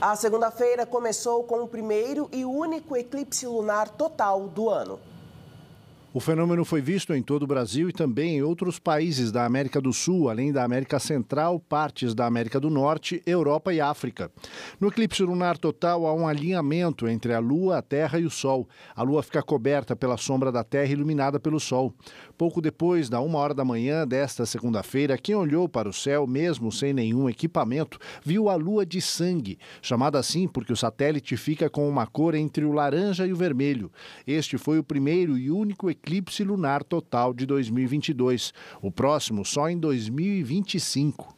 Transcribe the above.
A segunda-feira começou com o primeiro e único eclipse lunar total do ano. O fenômeno foi visto em todo o Brasil e também em outros países da América do Sul, além da América Central, partes da América do Norte, Europa e África. No eclipse lunar total há um alinhamento entre a Lua, a Terra e o Sol. A Lua fica coberta pela sombra da Terra iluminada pelo Sol. Pouco depois da uma hora da manhã desta segunda-feira, quem olhou para o céu, mesmo sem nenhum equipamento, viu a Lua de sangue, chamada assim porque o satélite fica com uma cor entre o laranja e o vermelho. Este foi o primeiro e único eclipse eclipse lunar total de 2022, o próximo só em 2025.